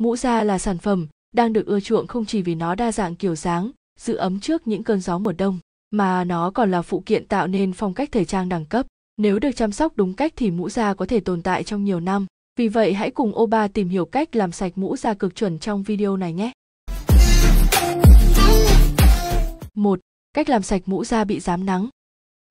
Mũ da là sản phẩm đang được ưa chuộng không chỉ vì nó đa dạng kiểu dáng, giữ ấm trước những cơn gió mùa đông, mà nó còn là phụ kiện tạo nên phong cách thời trang đẳng cấp. Nếu được chăm sóc đúng cách thì mũ da có thể tồn tại trong nhiều năm. Vì vậy hãy cùng Oba tìm hiểu cách làm sạch mũ da cực chuẩn trong video này nhé. 1. Cách làm sạch mũ da bị dám nắng.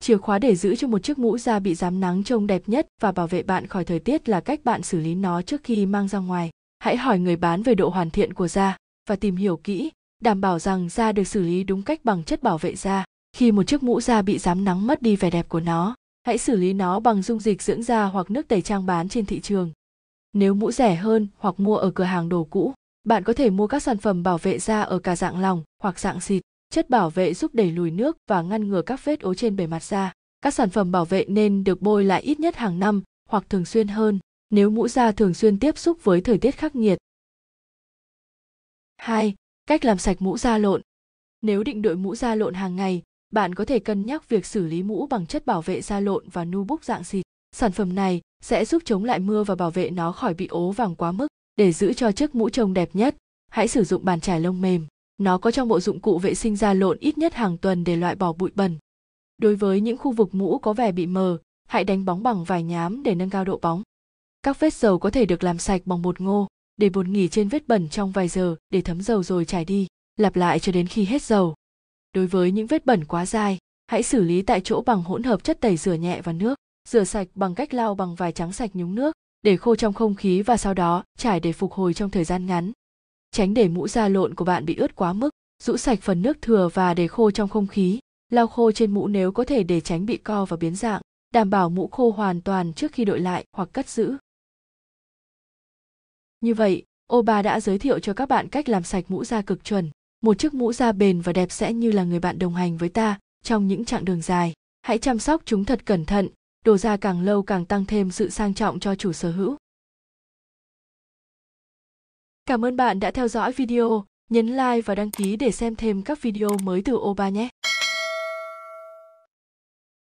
Chìa khóa để giữ cho một chiếc mũ da bị dám nắng trông đẹp nhất và bảo vệ bạn khỏi thời tiết là cách bạn xử lý nó trước khi mang ra ngoài hãy hỏi người bán về độ hoàn thiện của da và tìm hiểu kỹ đảm bảo rằng da được xử lý đúng cách bằng chất bảo vệ da khi một chiếc mũ da bị giám nắng mất đi vẻ đẹp của nó hãy xử lý nó bằng dung dịch dưỡng da hoặc nước tẩy trang bán trên thị trường nếu mũ rẻ hơn hoặc mua ở cửa hàng đồ cũ bạn có thể mua các sản phẩm bảo vệ da ở cả dạng lòng hoặc dạng xịt chất bảo vệ giúp đẩy lùi nước và ngăn ngừa các vết ố trên bề mặt da các sản phẩm bảo vệ nên được bôi lại ít nhất hàng năm hoặc thường xuyên hơn nếu mũ da thường xuyên tiếp xúc với thời tiết khắc nghiệt. 2. Cách làm sạch mũ da lộn. Nếu định đội mũ da lộn hàng ngày, bạn có thể cân nhắc việc xử lý mũ bằng chất bảo vệ da lộn và nu búc dạng xịt. Sản phẩm này sẽ giúp chống lại mưa và bảo vệ nó khỏi bị ố vàng quá mức. Để giữ cho chiếc mũ trông đẹp nhất, hãy sử dụng bàn chải lông mềm. Nó có trong bộ dụng cụ vệ sinh da lộn ít nhất hàng tuần để loại bỏ bụi bẩn. Đối với những khu vực mũ có vẻ bị mờ, hãy đánh bóng bằng vài nhám để nâng cao độ bóng. Các vết dầu có thể được làm sạch bằng bột ngô, để bột nghỉ trên vết bẩn trong vài giờ để thấm dầu rồi trải đi, lặp lại cho đến khi hết dầu. Đối với những vết bẩn quá dai, hãy xử lý tại chỗ bằng hỗn hợp chất tẩy rửa nhẹ và nước, rửa sạch bằng cách lau bằng vải trắng sạch nhúng nước, để khô trong không khí và sau đó trải để phục hồi trong thời gian ngắn. Tránh để mũ da lộn của bạn bị ướt quá mức, rũ sạch phần nước thừa và để khô trong không khí, lau khô trên mũ nếu có thể để tránh bị co và biến dạng, đảm bảo mũ khô hoàn toàn trước khi đội lại hoặc cất giữ. Như vậy, Oba đã giới thiệu cho các bạn cách làm sạch mũ da cực chuẩn. Một chiếc mũ da bền và đẹp sẽ như là người bạn đồng hành với ta trong những chặng đường dài. Hãy chăm sóc chúng thật cẩn thận, đồ da càng lâu càng tăng thêm sự sang trọng cho chủ sở hữu. Cảm ơn bạn đã theo dõi video, nhấn like và đăng ký để xem thêm các video mới từ Oba nhé.